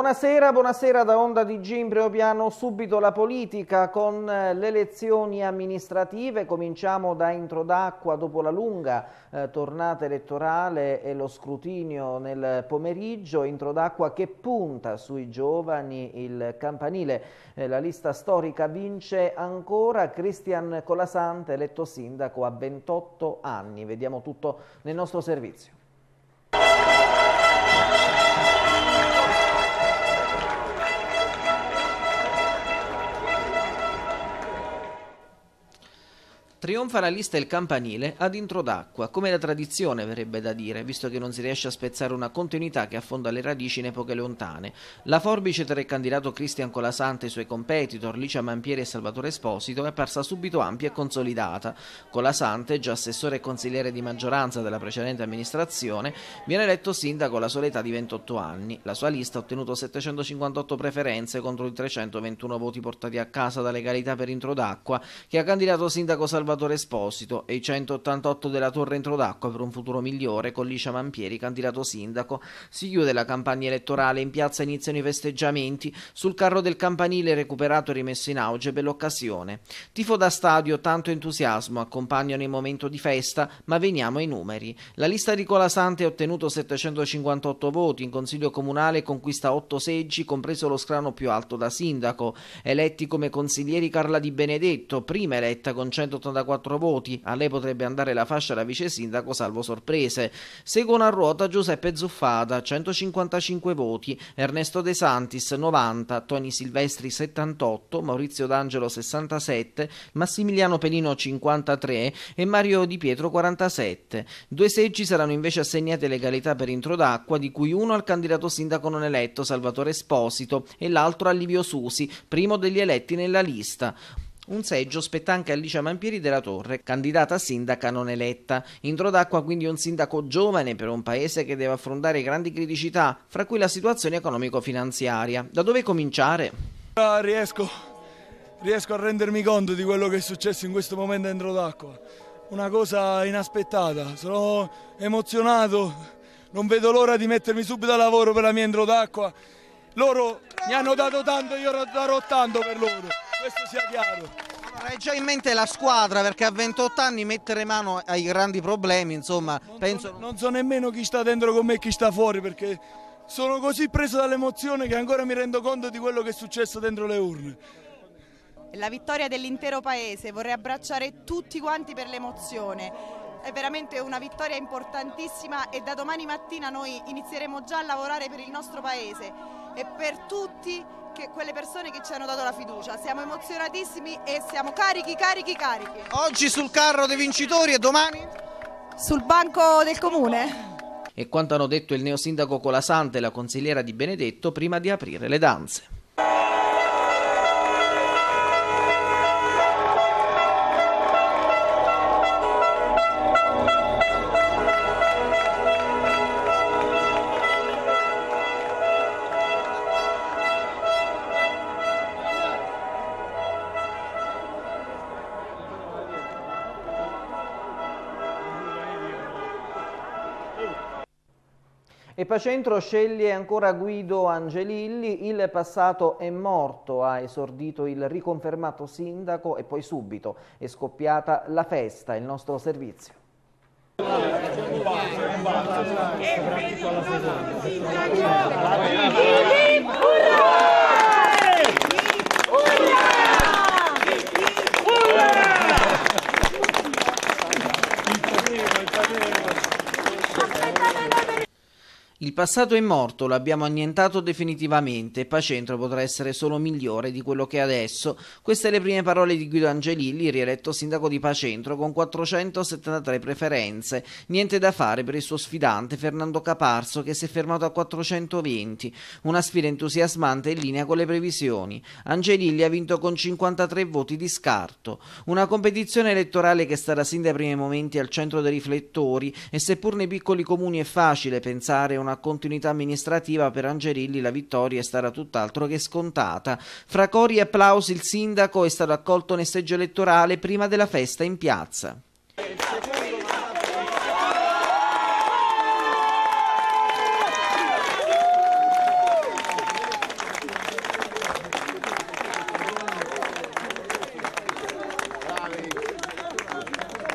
Buonasera, buonasera da Onda di Gim, primo piano subito la politica con eh, le elezioni amministrative, cominciamo da Introdacqua dopo la lunga eh, tornata elettorale e lo scrutinio nel pomeriggio, Introdacqua che punta sui giovani il campanile, eh, la lista storica vince ancora Cristian Colasante eletto sindaco a 28 anni, vediamo tutto nel nostro servizio. Trionfa la lista il campanile ad introdacqua, come la tradizione verrebbe da dire, visto che non si riesce a spezzare una continuità che affonda le radici in epoche lontane. La forbice tra il candidato Cristian Colasante e i suoi competitor Licia Mampieri e Salvatore Esposito è apparsa subito ampia e consolidata. Colasante, già assessore e consigliere di maggioranza della precedente amministrazione, viene eletto sindaco alla sola età di 28 anni. La sua lista ha ottenuto 758 preferenze contro i 321 voti portati a casa da legalità per introdacqua, che ha candidato sindaco Salvatore Salvatore Esposito e i 188 della Torre Introdacqua per un futuro migliore con Licia Vampieri, candidato sindaco. Si chiude la campagna elettorale, in piazza iniziano i festeggiamenti, sul carro del campanile recuperato e rimesso in auge per l'occasione. Tifo da stadio, tanto entusiasmo, accompagnano il momento di festa, ma veniamo ai numeri. La lista di Colasante ha ottenuto 758 voti, in consiglio comunale conquista 8 seggi, compreso lo scrano più alto da sindaco. Eletti come consiglieri Carla Di Benedetto, prima eletta con 180 da voti. A lei potrebbe andare la fascia da vice sindaco, salvo sorprese. Seguono a ruota Giuseppe Zuffada, 155 voti, Ernesto De Santis, 90, Toni Silvestri, 78, Maurizio D'Angelo, 67, Massimiliano Pelino, 53 e Mario Di Pietro, 47. Due seggi saranno invece assegnati alle legalità per Introdacqua, di cui uno al candidato sindaco non eletto Salvatore Esposito e l'altro a Livio Susi, primo degli eletti nella lista. Un seggio spetta anche Alicia Mampieri della Torre, candidata a sindaca non eletta. Intro d'acqua quindi un sindaco giovane per un paese che deve affrontare grandi criticità, fra cui la situazione economico-finanziaria. Da dove cominciare? Ah, riesco, riesco a rendermi conto di quello che è successo in questo momento dentro d'acqua. Una cosa inaspettata, sono emozionato, non vedo l'ora di mettermi subito a lavoro per la mia entro d'acqua. Loro mi hanno dato tanto, io darò tanto per loro questo sia chiaro. Allora, hai già in mente la squadra perché a 28 anni mettere mano ai grandi problemi, insomma, non penso... So, non so nemmeno chi sta dentro con me e chi sta fuori perché sono così preso dall'emozione che ancora mi rendo conto di quello che è successo dentro le urne. La vittoria dell'intero paese, vorrei abbracciare tutti quanti per l'emozione. È veramente una vittoria importantissima e da domani mattina noi inizieremo già a lavorare per il nostro paese e per tutti anche quelle persone che ci hanno dato la fiducia. Siamo emozionatissimi e siamo carichi, carichi, carichi. Oggi sul carro dei vincitori e domani? Sul banco del comune. E quanto hanno detto il neosindaco Colasante e la consigliera Di Benedetto prima di aprire le danze. Epacentro sceglie ancora Guido Angelilli, il passato è morto, ha esordito il riconfermato sindaco e poi subito è scoppiata la festa, il nostro servizio. Il passato è morto, l'abbiamo annientato definitivamente. e Pacentro potrà essere solo migliore di quello che è adesso. Queste le prime parole di Guido Angelilli, rieletto sindaco di Pacentro con 473 preferenze. Niente da fare per il suo sfidante Fernando Caparso che si è fermato a 420. Una sfida entusiasmante in linea con le previsioni. Angelilli ha vinto con 53 voti di scarto. Una competizione elettorale che starà sin dai primi momenti al centro dei riflettori e seppur nei piccoli comuni è facile pensare a una una continuità amministrativa per Angerilli la vittoria è stata tutt'altro che scontata. Fra cori e applausi il sindaco è stato accolto nel seggio elettorale prima della festa in piazza.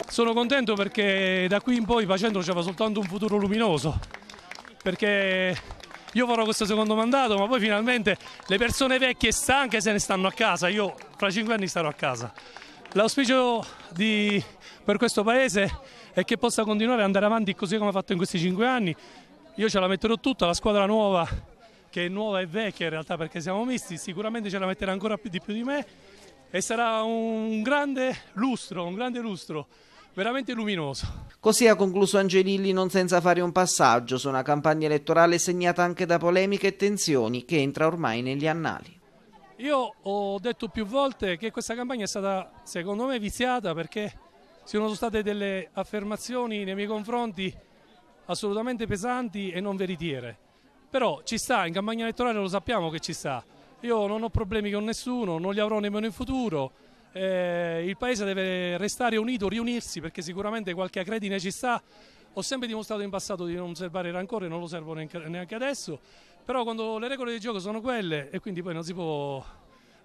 Sono contento perché da qui in poi facendo c'era soltanto un futuro luminoso perché io farò questo secondo mandato, ma poi finalmente le persone vecchie e stanche se ne stanno a casa, io fra cinque anni starò a casa. L'auspicio per questo Paese è che possa continuare ad andare avanti così come ha fatto in questi cinque anni. Io ce la metterò tutta, la squadra nuova, che è nuova e vecchia in realtà perché siamo misti, sicuramente ce la metterà ancora più di più di me e sarà un grande lustro, un grande lustro veramente luminoso. Così ha concluso Angelilli non senza fare un passaggio su una campagna elettorale segnata anche da polemiche e tensioni che entra ormai negli annali. Io ho detto più volte che questa campagna è stata secondo me viziata perché ci sono state delle affermazioni nei miei confronti assolutamente pesanti e non veritiere. Però ci sta, in campagna elettorale lo sappiamo che ci sta. Io non ho problemi con nessuno, non li avrò nemmeno in futuro eh, il Paese deve restare unito, riunirsi perché sicuramente qualche acredine ci sta. Ho sempre dimostrato in passato di non servare il rancore, non lo servo neanche adesso, però quando le regole del gioco sono quelle e quindi poi non si può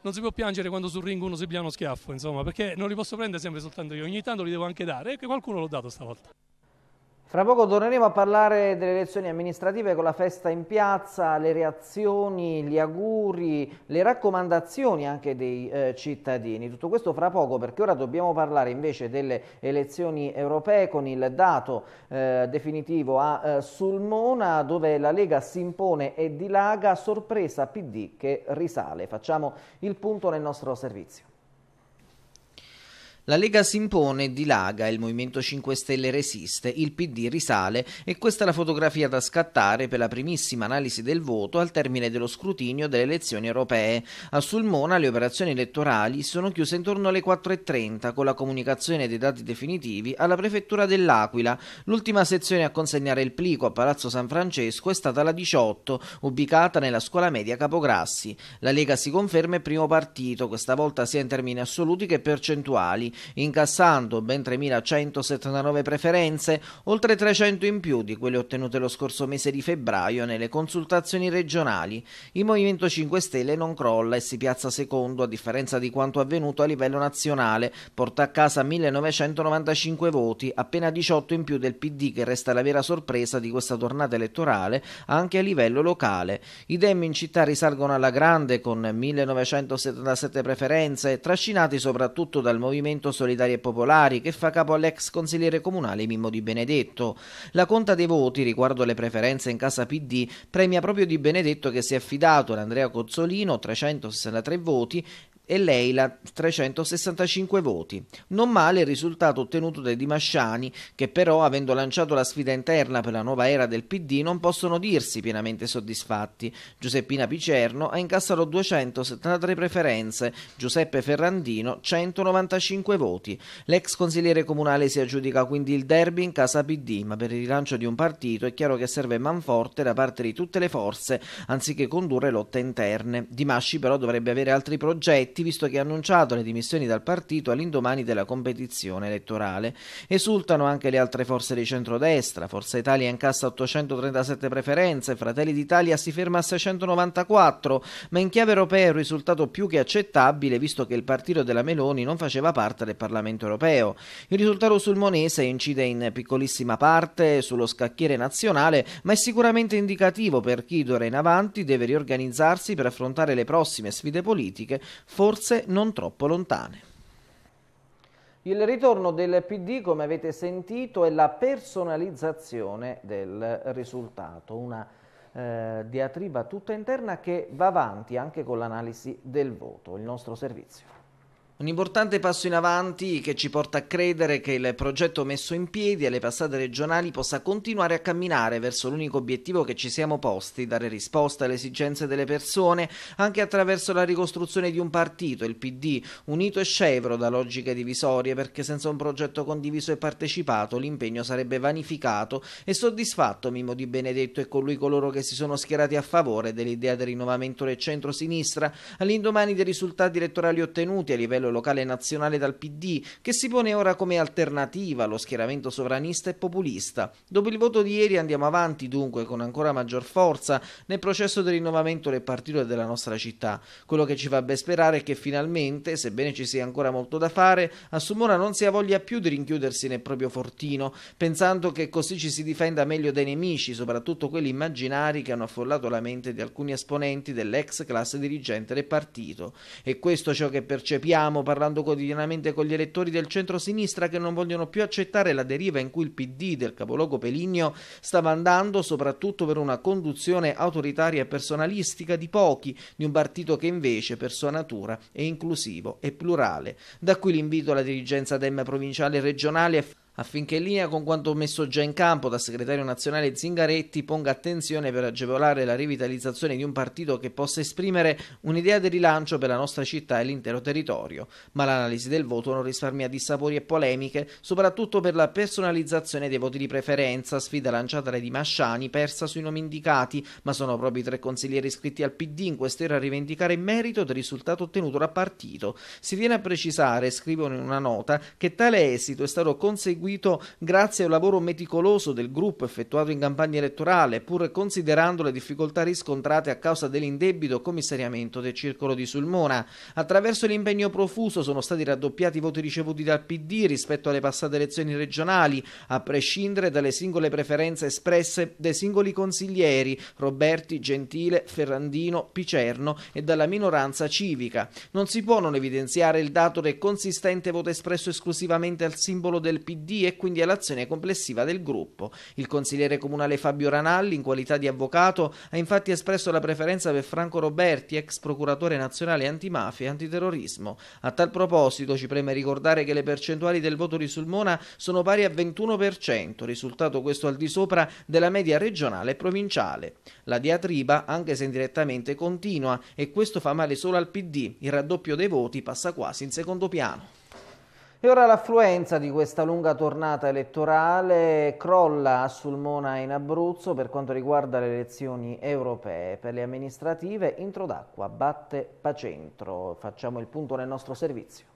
non si può piangere quando sul ring uno si pia uno schiaffo, insomma, perché non li posso prendere sempre soltanto io, ogni tanto li devo anche dare e qualcuno l'ho dato stavolta. Fra poco torneremo a parlare delle elezioni amministrative con la festa in piazza, le reazioni, gli auguri, le raccomandazioni anche dei eh, cittadini. Tutto questo fra poco perché ora dobbiamo parlare invece delle elezioni europee con il dato eh, definitivo a eh, Sulmona dove la Lega si impone e dilaga, sorpresa PD che risale. Facciamo il punto nel nostro servizio. La Lega si impone, dilaga, il Movimento 5 Stelle resiste, il PD risale e questa è la fotografia da scattare per la primissima analisi del voto al termine dello scrutinio delle elezioni europee. A Sulmona le operazioni elettorali sono chiuse intorno alle 4.30 con la comunicazione dei dati definitivi alla prefettura dell'Aquila. L'ultima sezione a consegnare il plico a Palazzo San Francesco è stata la 18, ubicata nella scuola media Capograssi. La Lega si conferma il primo partito, questa volta sia in termini assoluti che percentuali incassando ben 3.179 preferenze, oltre 300 in più di quelle ottenute lo scorso mese di febbraio nelle consultazioni regionali. Il Movimento 5 Stelle non crolla e si piazza secondo, a differenza di quanto avvenuto a livello nazionale, porta a casa 1.995 voti, appena 18 in più del PD che resta la vera sorpresa di questa tornata elettorale anche a livello locale. I demi in città risalgono alla grande con 1977 preferenze, trascinati soprattutto dal movimento Movimento Solidari e Popolari, che fa capo all'ex consigliere comunale Mimmo Di Benedetto. La conta dei voti riguardo le preferenze in casa PD premia proprio Di Benedetto che si è affidato ad Andrea Cozzolino, 363 voti, e Leila 365 voti. Non male il risultato ottenuto dai Dimasciani, che però, avendo lanciato la sfida interna per la nuova era del PD, non possono dirsi pienamente soddisfatti. Giuseppina Picerno ha incassato 273 preferenze, Giuseppe Ferrandino 195 voti. L'ex consigliere comunale si aggiudica quindi il derby in casa PD, ma per il rilancio di un partito è chiaro che serve manforte da parte di tutte le forze, anziché condurre lotte interne. Dimasci però dovrebbe avere altri progetti Giorgetti, visto che ha annunciato le dimissioni dal partito all'indomani della competizione elettorale. Esultano anche le altre forze di centrodestra. Forza Italia incassa 837 preferenze, Fratelli d'Italia si ferma a 694, ma in chiave europea è un risultato più che accettabile, visto che il partito della Meloni non faceva parte del Parlamento europeo. Il risultato sul Monese incide in piccolissima parte sullo scacchiere nazionale, ma è sicuramente indicativo per chi d'ora in avanti deve riorganizzarsi per affrontare le prossime sfide politiche, forse forse non troppo lontane. Il ritorno del PD, come avete sentito, è la personalizzazione del risultato, una eh, diatriba tutta interna che va avanti anche con l'analisi del voto, il nostro servizio. Un importante passo in avanti che ci porta a credere che il progetto messo in piedi alle passate regionali possa continuare a camminare verso l'unico obiettivo che ci siamo posti, dare risposta alle esigenze delle persone anche attraverso la ricostruzione di un partito, il PD, unito e scevro da logiche divisorie perché senza un progetto condiviso e partecipato l'impegno sarebbe vanificato e soddisfatto Mimo Di Benedetto e con lui coloro che si sono schierati a favore dell'idea del rinnovamento del centro-sinistra all'indomani dei risultati elettorali ottenuti a livello livello locale nazionale dal PD, che si pone ora come alternativa allo schieramento sovranista e populista. Dopo il voto di ieri andiamo avanti dunque con ancora maggior forza nel processo di rinnovamento del partito e della nostra città. Quello che ci fa ben sperare è che finalmente, sebbene ci sia ancora molto da fare, Assumora non si ha voglia più di rinchiudersi nel proprio fortino, pensando che così ci si difenda meglio dai nemici, soprattutto quelli immaginari che hanno affollato la mente di alcuni esponenti dell'ex classe dirigente del partito. E questo ciò che percepiamo Stiamo parlando quotidianamente con gli elettori del centro-sinistra che non vogliono più accettare la deriva in cui il PD del capoluogo Peligno stava andando, soprattutto per una conduzione autoritaria e personalistica di pochi, di un partito che invece per sua natura è inclusivo e plurale. Da qui l'invito alla dirigenza DEM provinciale e regionale a affinché in linea con quanto messo già in campo da segretario nazionale Zingaretti ponga attenzione per agevolare la rivitalizzazione di un partito che possa esprimere un'idea di rilancio per la nostra città e l'intero territorio. Ma l'analisi del voto non risparmia dissapori e polemiche, soprattutto per la personalizzazione dei voti di preferenza, sfida lanciata dai Di Masciani, persa sui nomi indicati, ma sono proprio i tre consiglieri iscritti al PD in quest'era a rivendicare in merito del risultato ottenuto dal partito. Si viene a precisare, scrivono in una nota, che tale esito è stato conseguito conseguito grazie al lavoro meticoloso del gruppo effettuato in campagna elettorale, pur considerando le difficoltà riscontrate a causa dell'indebito commissariamento del circolo di Sulmona. Attraverso l'impegno profuso sono stati raddoppiati i voti ricevuti dal PD rispetto alle passate elezioni regionali, a prescindere dalle singole preferenze espresse dai singoli consiglieri Roberti, Gentile, Ferrandino, Picerno e dalla minoranza civica. Non si può non evidenziare il dato del consistente voto espresso esclusivamente al simbolo del PD e quindi all'azione complessiva del gruppo. Il consigliere comunale Fabio Ranalli, in qualità di avvocato, ha infatti espresso la preferenza per Franco Roberti, ex procuratore nazionale antimafia e antiterrorismo. A tal proposito ci preme ricordare che le percentuali del voto di Sulmona sono pari al 21%, risultato questo al di sopra della media regionale e provinciale. La diatriba, anche se indirettamente, continua e questo fa male solo al PD. Il raddoppio dei voti passa quasi in secondo piano. E ora l'affluenza di questa lunga tornata elettorale crolla a Sulmona in Abruzzo per quanto riguarda le elezioni europee. Per le amministrative, Introdacqua batte Pacentro. Facciamo il punto nel nostro servizio.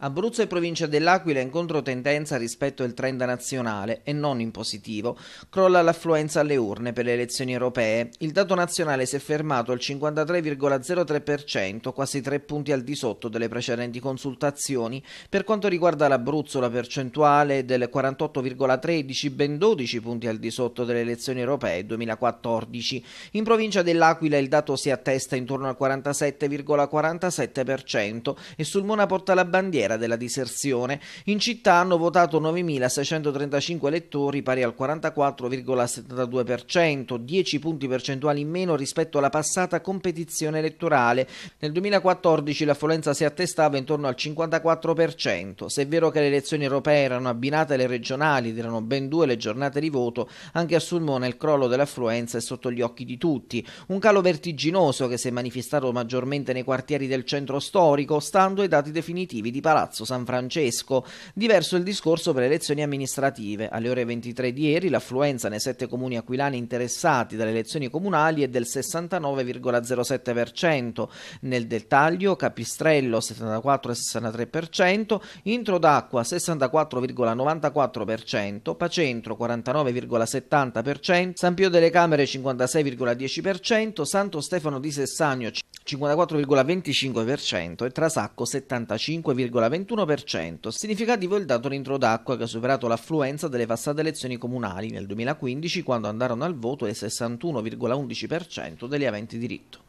Abruzzo e provincia dell'Aquila in controtendenza rispetto al trend nazionale e non in positivo. Crolla l'affluenza alle urne per le elezioni europee. Il dato nazionale si è fermato al 53,03%, quasi tre punti al di sotto delle precedenti consultazioni. Per quanto riguarda l'Abruzzo, la percentuale è del 48,13, ben 12 punti al di sotto delle elezioni europee 2014. In provincia dell'Aquila il dato si attesta intorno al 47,47% e sul Mona porta la bandiera bandiera della diserzione, in città hanno votato 9.635 elettori, pari al 44,72%, 10 punti percentuali in meno rispetto alla passata competizione elettorale. Nel 2014 l'affluenza si attestava intorno al 54%. Se è vero che le elezioni europee erano abbinate alle regionali ed erano ben due le giornate di voto, anche a Sulmone il crollo dell'affluenza è sotto gli occhi di tutti. Un calo vertiginoso che si è manifestato maggiormente nei quartieri del centro storico, stando ai dati definitivi di Palazzo. Palazzo San Francesco. Diverso il discorso per le elezioni amministrative. Alle ore 23 di ieri l'affluenza nei sette comuni aquilani interessati dalle elezioni comunali è del 69,07%, nel dettaglio Capistrello 74,63%, Intro d'Acqua 64,94%, Pacentro 49,70%, San Pio delle Camere 56,10%, Santo Stefano di Sessagno 54,25% e Trasacco 75,25% l'1,21%. Significativo il dato l'intro d'acqua che ha superato l'affluenza delle passate elezioni comunali nel 2015 quando andarono al voto il 61,11% degli aventi diritto.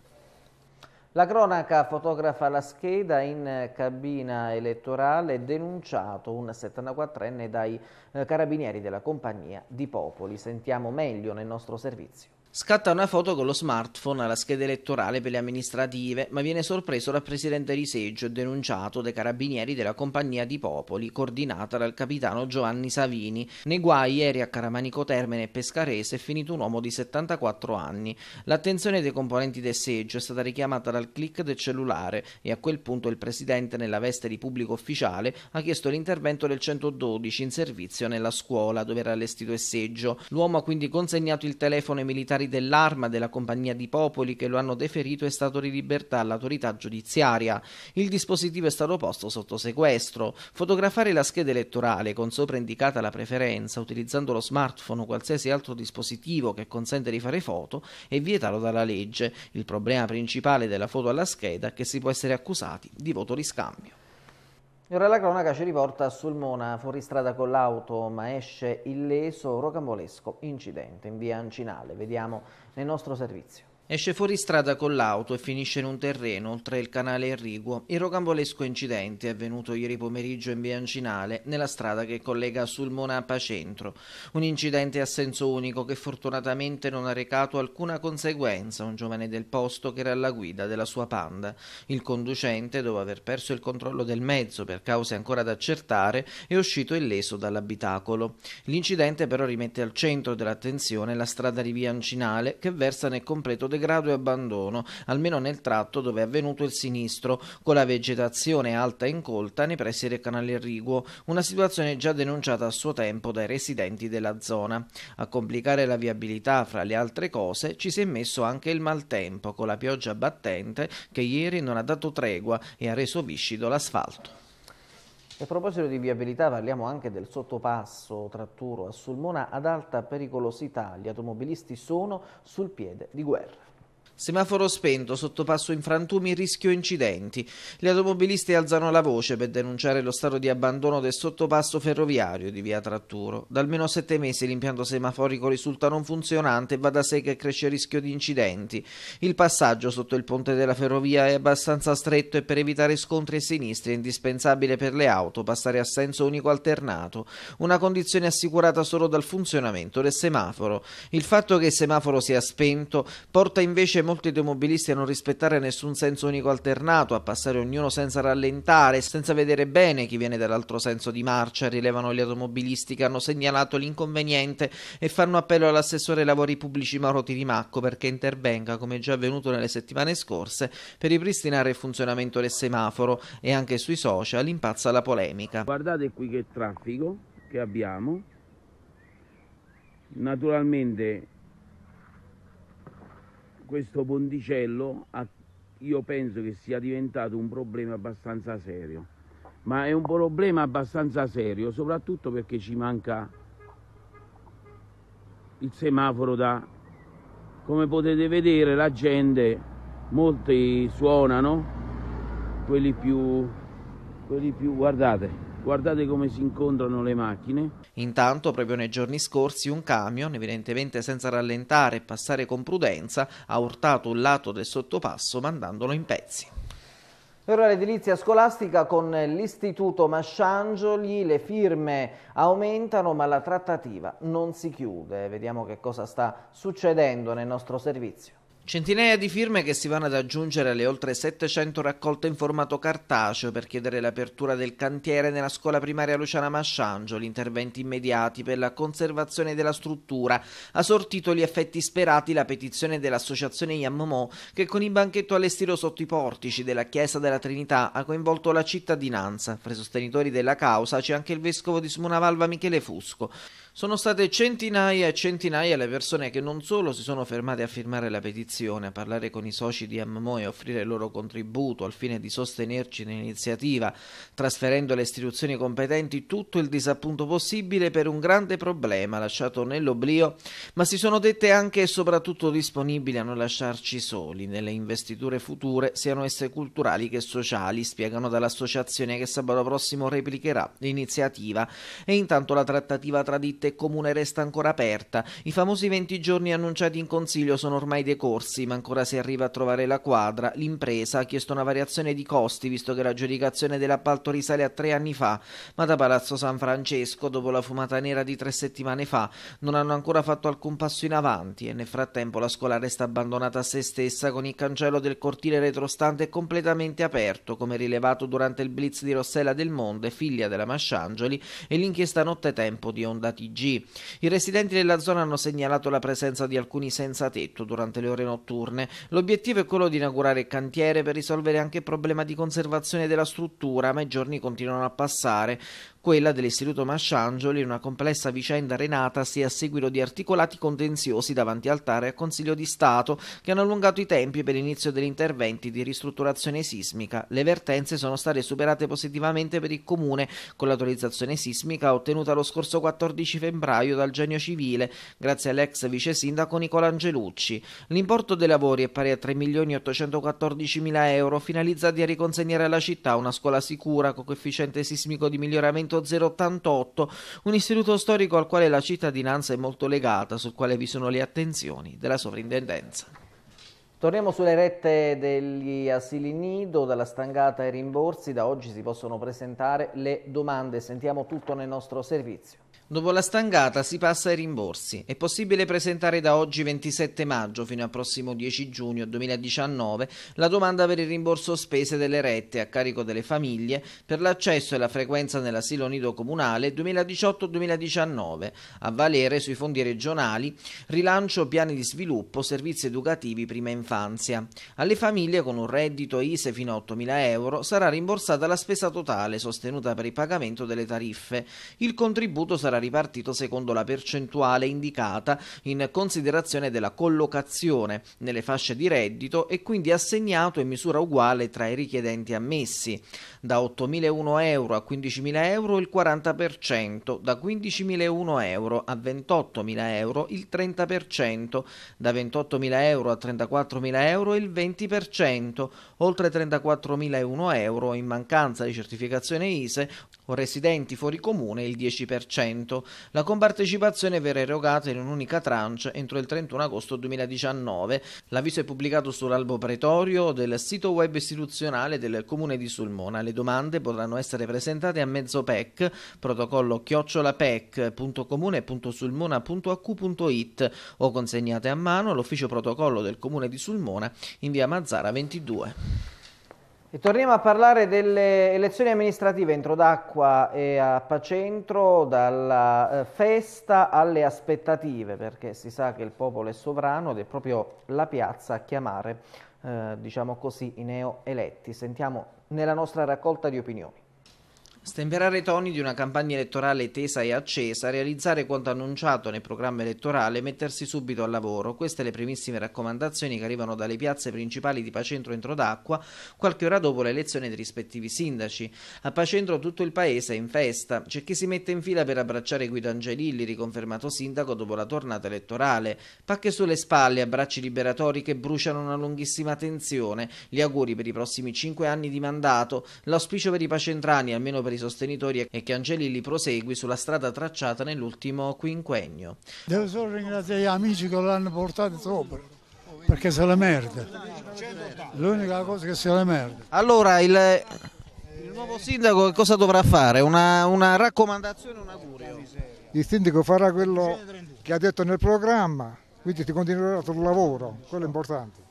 La cronaca fotografa la scheda in cabina elettorale denunciato un 74enne dai eh, carabinieri della compagnia di Popoli. Sentiamo meglio nel nostro servizio. Scatta una foto con lo smartphone alla scheda elettorale per le amministrative, ma viene sorpreso dal presidente di seggio e denunciato dai carabinieri della Compagnia di Popoli, coordinata dal capitano Giovanni Savini. Nei guai ieri a Caramanico Termine e Pescarese è finito un uomo di 74 anni. L'attenzione dei componenti del seggio è stata richiamata dal click del cellulare e a quel punto il presidente, nella veste di pubblico ufficiale, ha chiesto l'intervento del 112 in servizio nella scuola dove era allestito il seggio. L'uomo ha quindi consegnato il telefono ai militari ufficiali dell'Arma della Compagnia di Popoli che lo hanno deferito è stato di libertà all'autorità giudiziaria. Il dispositivo è stato posto sotto sequestro. Fotografare la scheda elettorale con sopra indicata la preferenza utilizzando lo smartphone o qualsiasi altro dispositivo che consente di fare foto è vietato dalla legge. Il problema principale della foto alla scheda è che si può essere accusati di voto riscambio. Ora la cronaca ci riporta a Sulmona, fuoristrada con l'auto, ma esce illeso, rocambolesco incidente in via Ancinale. Vediamo nel nostro servizio. Esce fuori strada con l'auto e finisce in un terreno oltre il canale irriguo. Il rocambolesco incidente è avvenuto ieri pomeriggio in Biancinale, nella strada che collega Sulmona a Pacentro. Un incidente a senso unico che fortunatamente non ha recato alcuna conseguenza a un giovane del posto che era alla guida della sua panda. Il conducente, dopo aver perso il controllo del mezzo per cause ancora da accertare, è uscito illeso dall'abitacolo. L'incidente però rimette al centro dell'attenzione la strada di Biancinale che versa nel completo degrado e abbandono, almeno nel tratto dove è avvenuto il sinistro, con la vegetazione alta e incolta nei pressi del canale Riguo, una situazione già denunciata a suo tempo dai residenti della zona. A complicare la viabilità, fra le altre cose, ci si è messo anche il maltempo, con la pioggia battente che ieri non ha dato tregua e ha reso viscido l'asfalto. A proposito di viabilità parliamo anche del sottopasso tra Turo e Sulmona ad alta pericolosità. Gli automobilisti sono sul piede di guerra. Semaforo spento, sottopasso in frantumi, rischio incidenti. Gli automobilisti alzano la voce per denunciare lo stato di abbandono del sottopasso ferroviario di via Tratturo. Da almeno sette mesi l'impianto semaforico risulta non funzionante e va da sé che cresce il rischio di incidenti. Il passaggio sotto il ponte della ferrovia è abbastanza stretto e per evitare scontri e sinistri è indispensabile per le auto passare a senso unico alternato, una condizione assicurata solo dal funzionamento del semaforo. Il fatto che il semaforo sia spento porta invece molti automobilisti a non rispettare nessun senso unico alternato, a passare ognuno senza rallentare, senza vedere bene chi viene dall'altro senso di marcia, rilevano gli automobilisti che hanno segnalato l'inconveniente e fanno appello all'assessore ai lavori pubblici Mauro Tirimacco perché intervenga, come già avvenuto nelle settimane scorse, per ripristinare il funzionamento del semaforo e anche sui social impazza la polemica. Guardate qui che traffico che abbiamo. Naturalmente questo ponticello io penso che sia diventato un problema abbastanza serio, ma è un problema abbastanza serio soprattutto perché ci manca il semaforo da... Come potete vedere la gente, molti suonano, quelli più, quelli più guardate, guardate come si incontrano le macchine. Intanto, proprio nei giorni scorsi, un camion, evidentemente senza rallentare e passare con prudenza, ha urtato un lato del sottopasso mandandolo in pezzi. E ora l'edilizia scolastica con l'istituto Masciangioli, le firme aumentano ma la trattativa non si chiude. Vediamo che cosa sta succedendo nel nostro servizio. Centinaia di firme che si vanno ad aggiungere alle oltre 700 raccolte in formato cartaceo per chiedere l'apertura del cantiere nella scuola primaria Luciana Masciangio, gli interventi immediati per la conservazione della struttura, ha sortito gli effetti sperati la petizione dell'associazione Yammo che con il banchetto allestito sotto i portici della chiesa della Trinità ha coinvolto la cittadinanza. Fra i sostenitori della causa c'è anche il vescovo di Smunavalva Michele Fusco. Sono state centinaia e centinaia le persone che non solo si sono fermate a firmare la petizione, a parlare con i soci di Ammo e offrire il loro contributo al fine di sostenerci nell'iniziativa, trasferendo alle istituzioni competenti tutto il disappunto possibile per un grande problema lasciato nell'oblio, ma si sono dette anche e soprattutto disponibili a non lasciarci soli nelle investiture future, siano esse culturali che sociali, spiegano dall'associazione che sabato prossimo replicherà l'iniziativa e intanto la trattativa tra ditte parte comune resta ancora aperta. I famosi 20 giorni annunciati in consiglio sono ormai decorsi, ma ancora si arriva a trovare la quadra. L'impresa ha chiesto una variazione di costi, visto che la giudicazione dell'appalto risale a tre anni fa, ma da Palazzo San Francesco, dopo la fumata nera di tre settimane fa, non hanno ancora fatto alcun passo in avanti e nel frattempo la scuola resta abbandonata a se stessa con il cancello del cortile retrostante completamente aperto, come rilevato durante il blitz di Rossella del Monde, figlia della Masciangioli, e l'inchiesta Nottetempo di Onda TG. TG. I residenti della zona hanno segnalato la presenza di alcuni senza tetto durante le ore notturne. L'obiettivo è quello di inaugurare il cantiere per risolvere anche il problema di conservazione della struttura, ma i giorni continuano a passare quella dell'Istituto Masciangioli, in una complessa vicenda renatasi a seguito di articolati contenziosi davanti al TAR e al Consiglio di Stato, che hanno allungato i tempi per l'inizio degli interventi di ristrutturazione sismica. Le vertenze sono state superate positivamente per il Comune, con l'autorizzazione sismica ottenuta lo scorso 14 febbraio dal Genio Civile, grazie all'ex vice sindaco Nicola Angelucci. L'importo dei lavori è pari a 3.814.000 euro, finalizzati a riconsegnare alla città una scuola sicura con coefficiente sismico di miglioramento 088, un istituto storico al quale la cittadinanza è molto legata, sul quale vi sono le attenzioni della sovrintendenza. Torniamo sulle rette degli asili nido, dalla stangata ai rimborsi, da oggi si possono presentare le domande, sentiamo tutto nel nostro servizio. Dopo la stangata si passa ai rimborsi. È possibile presentare da oggi 27 maggio fino al prossimo 10 giugno 2019 la domanda per il rimborso spese delle rette a carico delle famiglie per l'accesso e la frequenza nell'asilo nido comunale 2018-2019, a valere sui fondi regionali, rilancio piani di sviluppo, servizi educativi prima infanzia. Alle famiglie con un reddito ISE fino a 8.000 euro sarà rimborsata la spesa totale sostenuta per il pagamento delle tariffe. Il contributo sarà ripartito secondo la percentuale indicata in considerazione della collocazione nelle fasce di reddito e quindi assegnato in misura uguale tra i richiedenti ammessi. Da 8.001 euro a 15.000 euro il 40%, da 15.001 euro a 28.000 euro il 30%, da 28.000 euro a 34.000 euro il 20%, oltre 34.001 euro in mancanza di certificazione ISE o residenti fuori comune il 10%. 100, la compartecipazione verrà erogata in un'unica tranche entro il 31 agosto 2019. L'avviso è pubblicato sull'albo pretorio del sito web istituzionale del Comune di Sulmona. Le domande potranno essere presentate a mezzo PEC, protocollo chiocciolapec.comune.sulmona.acu.it o consegnate a mano all'ufficio protocollo del Comune di Sulmona in via Mazzara 22. E torniamo a parlare delle elezioni amministrative entro d'acqua e a Pacentro, dalla eh, festa alle aspettative, perché si sa che il popolo è sovrano ed è proprio la piazza a chiamare, eh, diciamo così, i neoeletti. Sentiamo nella nostra raccolta di opinioni. Stemperare i toni di una campagna elettorale tesa e accesa, realizzare quanto annunciato nel programma elettorale e mettersi subito al lavoro. Queste le primissime raccomandazioni che arrivano dalle piazze principali di Pacentro entro d'acqua, qualche ora dopo l'elezione dei rispettivi sindaci. A Pacentro tutto il paese è in festa. C'è chi si mette in fila per abbracciare Guido Angelilli, riconfermato sindaco dopo la tornata elettorale. Pacche sulle spalle, abbracci liberatori che bruciano una lunghissima tensione, gli auguri per i prossimi cinque anni di mandato, l'auspicio per i pacentrani, almeno per i principali sostenitori e che Angelilli prosegui sulla strada tracciata nell'ultimo quinquennio. Devo solo ringraziare gli amici che l'hanno portato sopra, perché se la merda. L'unica cosa che se la merda. Allora, il, il nuovo sindaco cosa dovrà fare? Una, una raccomandazione un augurio? Il sindaco farà quello che ha detto nel programma, quindi ti continuerà sul lavoro, quello è importante.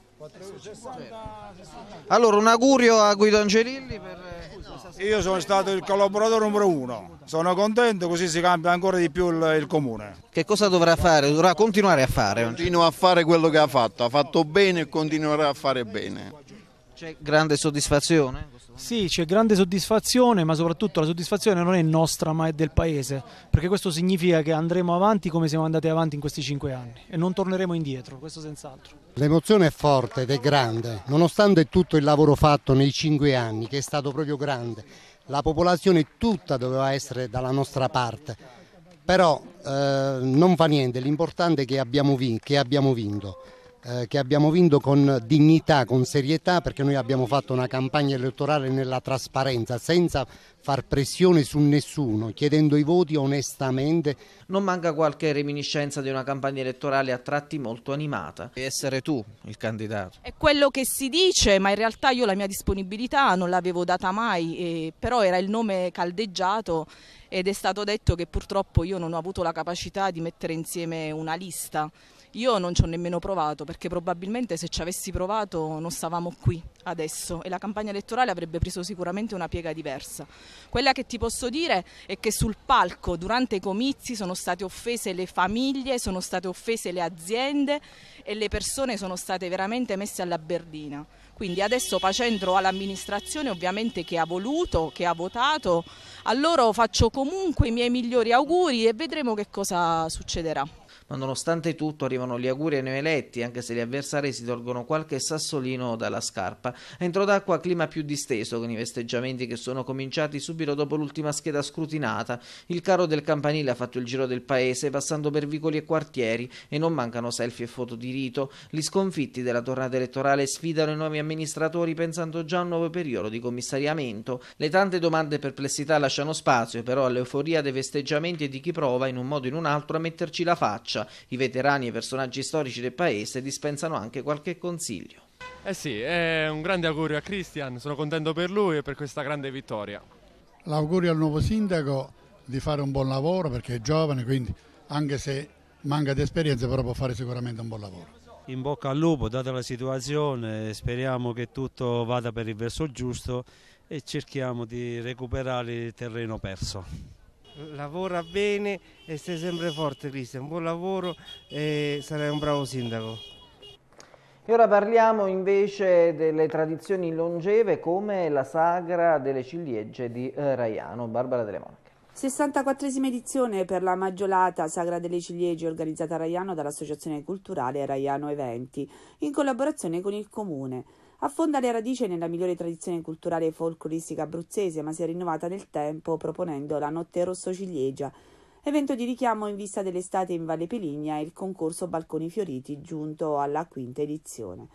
Allora un augurio a Guido Angelilli per... Io sono stato il collaboratore numero uno, sono contento così si cambia ancora di più il, il comune. Che cosa dovrà fare? Dovrà continuare a fare? Continua a fare quello che ha fatto, ha fatto bene e continuerà a fare bene. C'è grande soddisfazione? Sì, c'è grande soddisfazione, ma soprattutto la soddisfazione non è nostra, ma è del Paese, perché questo significa che andremo avanti come siamo andati avanti in questi cinque anni e non torneremo indietro, questo senz'altro. L'emozione è forte ed è grande, nonostante tutto il lavoro fatto nei cinque anni, che è stato proprio grande, la popolazione tutta doveva essere dalla nostra parte, però eh, non fa niente, l'importante è che abbiamo, che abbiamo vinto. Eh, che abbiamo vinto con dignità, con serietà, perché noi abbiamo fatto una campagna elettorale nella trasparenza, senza far pressione su nessuno, chiedendo i voti onestamente. Non manca qualche reminiscenza di una campagna elettorale a tratti molto animata. Devi essere tu il candidato. È quello che si dice, ma in realtà io la mia disponibilità non l'avevo data mai, eh, però era il nome caldeggiato ed è stato detto che purtroppo io non ho avuto la capacità di mettere insieme una lista. Io non ci ho nemmeno provato perché probabilmente se ci avessi provato non stavamo qui adesso e la campagna elettorale avrebbe preso sicuramente una piega diversa. Quella che ti posso dire è che sul palco durante i comizi sono state offese le famiglie, sono state offese le aziende e le persone sono state veramente messe alla berlina. Quindi adesso facendo all'amministrazione ovviamente che ha voluto, che ha votato, a loro faccio comunque i miei migliori auguri e vedremo che cosa succederà ma nonostante tutto arrivano gli auguri ai neoeletti, anche se gli avversari si tolgono qualche sassolino dalla scarpa. Entro d'acqua clima più disteso con i festeggiamenti che sono cominciati subito dopo l'ultima scheda scrutinata. Il carro del campanile ha fatto il giro del paese, passando per vicoli e quartieri, e non mancano selfie e foto di rito. Gli sconfitti della tornata elettorale sfidano i nuovi amministratori pensando già a un nuovo periodo di commissariamento. Le tante domande e perplessità lasciano spazio però all'euforia dei festeggiamenti e di chi prova in un modo o in un altro a metterci la faccia minaccia i veterani e personaggi storici del paese dispensano anche qualche consiglio. Eh sì, è un grande augurio a Cristian, sono contento per lui e per questa grande vittoria. L'augurio al nuovo sindaco di fare un buon lavoro perché è giovane, quindi anche se manca di esperienza però può fare sicuramente un buon lavoro. In bocca al lupo, data la situazione, speriamo che tutto vada per il verso giusto e cerchiamo di recuperare il terreno perso lavora bene e stai sempre forte Cristian, buon lavoro e sarai un bravo sindaco. E ora parliamo invece delle tradizioni longeve come la sagra delle ciliegie di eh, Raiano, Barbara Delle Monache. 64esima edizione per la Maggiolata Sagra delle Ciliegie organizzata a Raiano dall'Associazione Culturale Raiano Eventi in collaborazione con il Comune. Affonda le radici nella migliore tradizione culturale folcloristica abruzzese, ma si è rinnovata nel tempo proponendo la Notte Rosso Ciliegia, evento di richiamo in vista dell'estate in Valle Peligna e il concorso Balconi Fioriti giunto alla quinta edizione.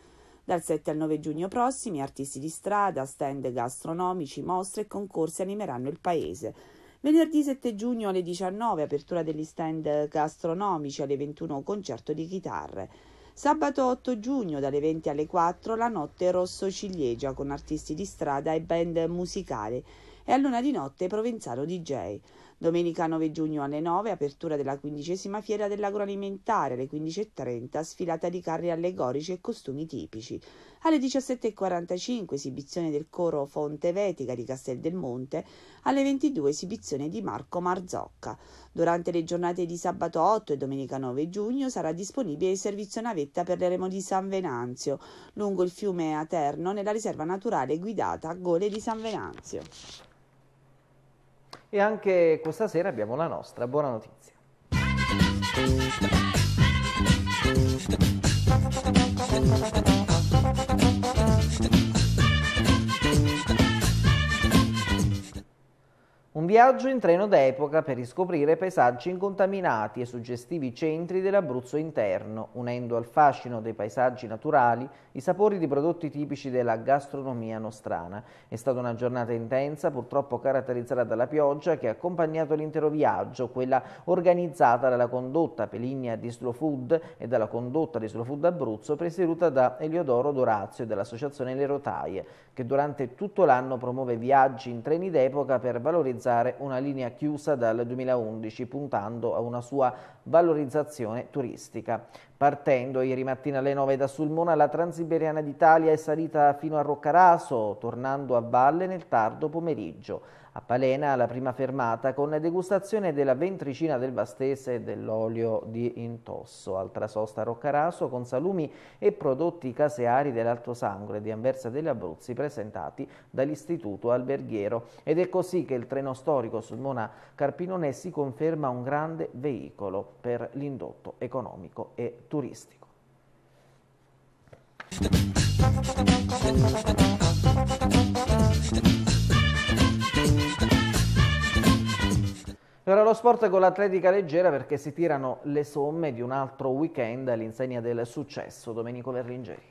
Dal 7 al 9 giugno prossimi artisti di strada, stand gastronomici, mostre e concorsi animeranno il paese. Venerdì 7 giugno alle 19 apertura degli stand gastronomici, alle 21 concerto di chitarre. Sabato 8 giugno dalle 20 alle 4 la notte Rosso Ciliegia con artisti di strada e band musicali e a luna di notte Provenzano DJ. Domenica 9 giugno alle 9, apertura della quindicesima fiera dell'agroalimentare, alle 15.30, sfilata di carri allegorici e costumi tipici. Alle 17.45, esibizione del coro Fonte Vetica di Castel del Monte, alle 22, esibizione di Marco Marzocca. Durante le giornate di sabato 8 e domenica 9 giugno sarà disponibile il servizio navetta per l'eremo di San Venanzio, lungo il fiume Aterno, nella riserva naturale guidata Gole di San Venanzio e anche questa sera abbiamo la nostra buona notizia. Thank Un viaggio in treno d'epoca per riscoprire paesaggi incontaminati e suggestivi centri dell'Abruzzo interno, unendo al fascino dei paesaggi naturali i sapori di prodotti tipici della gastronomia nostrana. È stata una giornata intensa, purtroppo caratterizzata dalla pioggia che ha accompagnato l'intero viaggio, quella organizzata dalla condotta Peligna di Slow Food e dalla condotta di Slow Food Abruzzo presieduta da Eliodoro Dorazio e dell'associazione Le Rotaie, che durante tutto l'anno promuove viaggi in treni d'epoca per valorizzare realizzare una linea chiusa dal 2011 puntando a una sua valorizzazione turistica. Partendo ieri mattina alle 9 da Sulmona, la Transiberiana d'Italia è salita fino a Roccaraso, tornando a valle nel tardo pomeriggio. A Palena la prima fermata con la degustazione della ventricina del Vastese e dell'olio di intosso. Altra sosta a Roccaraso con salumi e prodotti caseari dell'Alto Sangro di Anversa degli Abruzzi presentati dall'Istituto Alberghiero. Ed è così che il treno storico sul Mona Carpinone si conferma un grande veicolo per l'indotto economico e turistico. Thank you. Ora lo sport con l'atletica leggera perché si tirano le somme di un altro weekend all'insegna del successo. Domenico Verlingeri.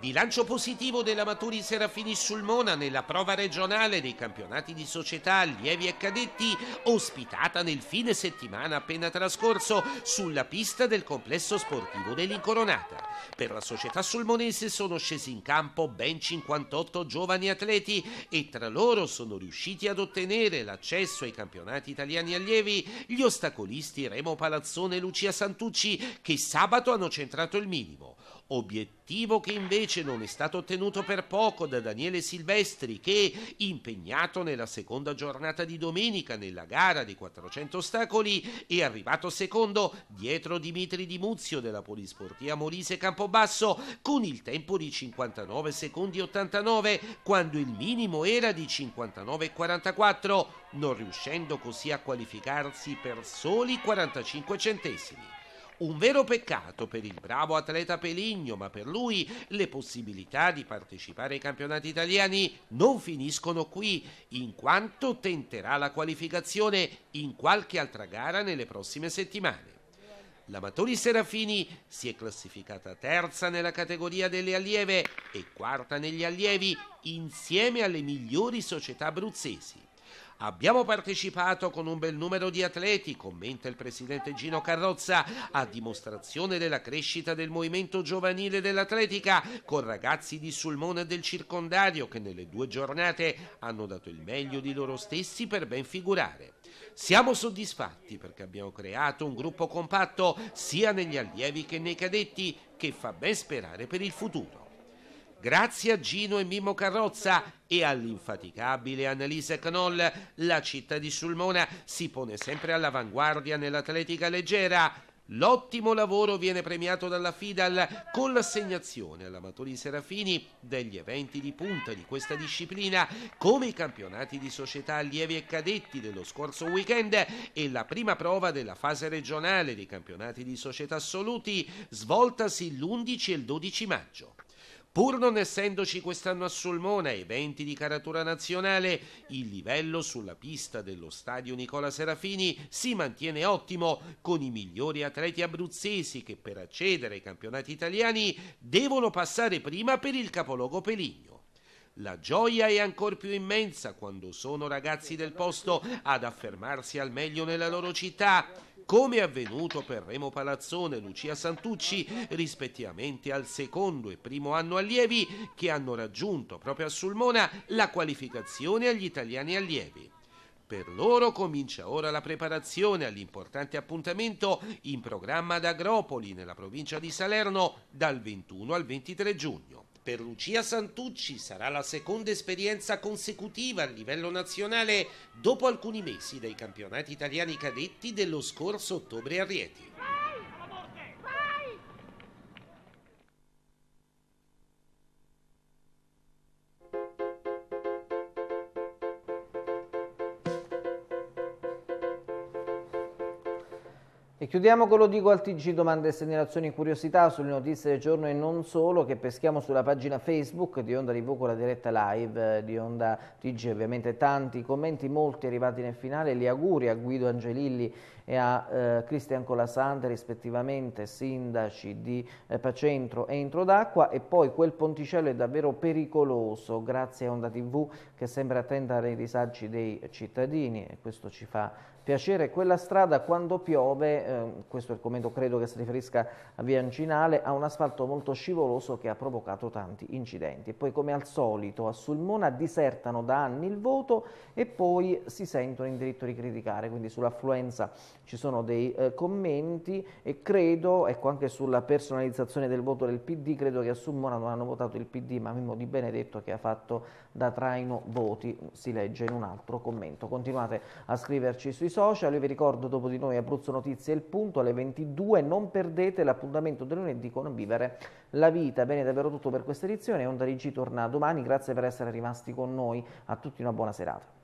Bilancio positivo della Maturi Serafini Sulmona nella prova regionale dei campionati di società allievi e cadetti ospitata nel fine settimana appena trascorso sulla pista del complesso sportivo dell'Incoronata. Per la società sulmonese sono scesi in campo ben 58 giovani atleti e tra loro sono riusciti ad ottenere l'accesso ai campionati italiani allievi gli ostacolisti Remo Palazzone e Lucia Santucci che sabato hanno centrato il minimo obiettivo che invece non è stato ottenuto per poco da Daniele Silvestri che, impegnato nella seconda giornata di domenica nella gara dei 400 ostacoli, è arrivato secondo dietro Dimitri Di Muzio della Polisportia Molise Campobasso con il tempo di 59 secondi 89 quando il minimo era di 59,44, non riuscendo così a qualificarsi per soli 45 centesimi un vero peccato per il bravo atleta Peligno, ma per lui le possibilità di partecipare ai campionati italiani non finiscono qui, in quanto tenterà la qualificazione in qualche altra gara nelle prossime settimane. L'Amatori Serafini si è classificata terza nella categoria delle allieve e quarta negli allievi insieme alle migliori società abruzzesi. Abbiamo partecipato con un bel numero di atleti, commenta il presidente Gino Carrozza, a dimostrazione della crescita del movimento giovanile dell'atletica, con ragazzi di Sulmona e del circondario che nelle due giornate hanno dato il meglio di loro stessi per ben figurare. Siamo soddisfatti perché abbiamo creato un gruppo compatto sia negli allievi che nei cadetti che fa ben sperare per il futuro. Grazie a Gino e Mimmo Carrozza e all'infaticabile Annalisa Knoll, la città di Sulmona si pone sempre all'avanguardia nell'atletica leggera. L'ottimo lavoro viene premiato dalla FIDAL con l'assegnazione all'amatori Serafini degli eventi di punta di questa disciplina, come i campionati di società allievi e cadetti dello scorso weekend e la prima prova della fase regionale dei campionati di società assoluti, svoltasi l'11 e il 12 maggio. Pur non essendoci quest'anno a Sulmona eventi di caratura nazionale, il livello sulla pista dello stadio Nicola Serafini si mantiene ottimo con i migliori atleti abruzzesi che per accedere ai campionati italiani devono passare prima per il capoluogo Peligno. La gioia è ancor più immensa quando sono ragazzi del posto ad affermarsi al meglio nella loro città come è avvenuto per Remo Palazzone e Lucia Santucci, rispettivamente al secondo e primo anno allievi, che hanno raggiunto proprio a Sulmona la qualificazione agli italiani allievi. Per loro comincia ora la preparazione all'importante appuntamento in programma ad Agropoli, nella provincia di Salerno, dal 21 al 23 giugno. Per Lucia Santucci sarà la seconda esperienza consecutiva a livello nazionale dopo alcuni mesi dai campionati italiani cadetti dello scorso ottobre a Rieti. chiudiamo con lo dico al TG, domande e segnalazioni, curiosità sulle notizie del giorno e non solo che peschiamo sulla pagina Facebook di Onda Rivoco la diretta live eh, di Onda TG, ovviamente tanti commenti, molti arrivati nel finale, li auguri a Guido Angelilli e a eh, Cristian Colasante rispettivamente sindaci di eh, Pacentro e Introdacqua e poi quel ponticello è davvero pericoloso grazie a Onda TV che sembra attenta ai disagi dei cittadini e questo ci fa piacere. Quella strada quando piove, eh, questo è il commento credo che si riferisca a Via Ancinale, ha un asfalto molto scivoloso che ha provocato tanti incidenti. E poi come al solito a Sulmona disertano da anni il voto e poi si sentono in diritto di criticare, quindi sull'affluenza ci sono dei eh, commenti e credo, ecco anche sulla personalizzazione del voto del PD, credo che a Summona non hanno votato il PD ma Mimmo Di Benedetto che ha fatto da traino voti, si legge in un altro commento. Continuate a scriverci sui social, io vi ricordo dopo di noi Abruzzo Notizie il punto alle 22, non perdete l'appuntamento del lunedì con Vivere la Vita. Bene, davvero tutto per questa edizione, Onda Rigi torna domani, grazie per essere rimasti con noi, a tutti una buona serata.